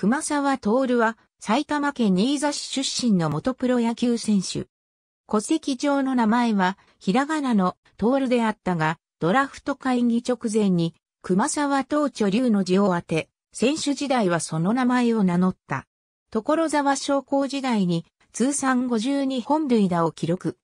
熊沢徹は埼玉県新座市出身の元プロ野球選手。戸籍上の名前はひらがなの徹であったが、ドラフト会議直前に熊沢東著流の字を当て、選手時代はその名前を名乗った。所沢商工時代に通算52本塁打を記録。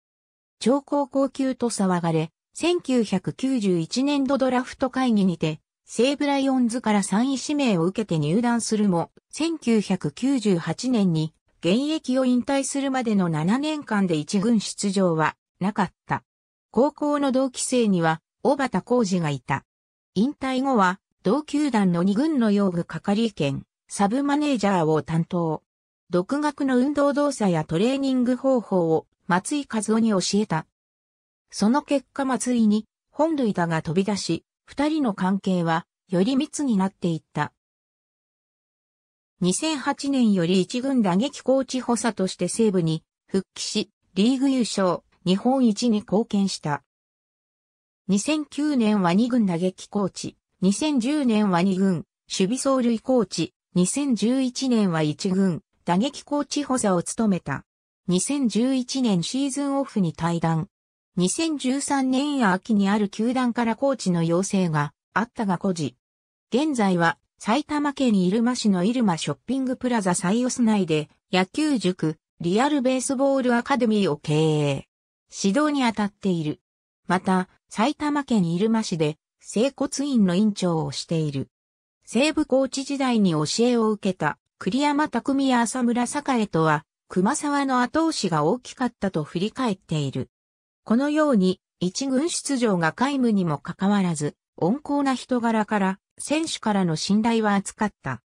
超高校級と騒がれ、1991年度ドラフト会議にて西武ライオンズから3位指名を受けて入団するも、1998年に現役を引退するまでの7年間で一軍出場はなかった。高校の同期生には小畑浩二がいた。引退後は同球団の2軍の用具係兼サブマネージャーを担当。独学の運動動作やトレーニング方法を松井和夫に教えた。その結果松井に本塁打が飛び出し、二人の関係は、より密になっていった。2008年より一軍打撃コーチ補佐として西部に復帰し、リーグ優勝、日本一に貢献した。2009年は二軍打撃コーチ、2010年は二軍、守備走塁コーチ、2011年は一軍、打撃コーチ補佐を務めた。2011年シーズンオフに退団。2013年秋にある球団からコーチの要請があったが孤児。現在は埼玉県入間市の入間ショッピングプラザサイオス内で野球塾リアルベースボールアカデミーを経営。指導に当たっている。また埼玉県入間市で整骨院の院長をしている。西部コーチ時代に教えを受けた栗山匠や浅村栄とは熊沢の後押しが大きかったと振り返っている。このように、一軍出場が皆無にもかかわらず、温厚な人柄から、選手からの信頼は厚かった。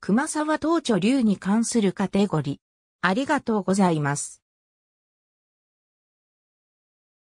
熊沢東著流に関するカテゴリー。ありがとうございます。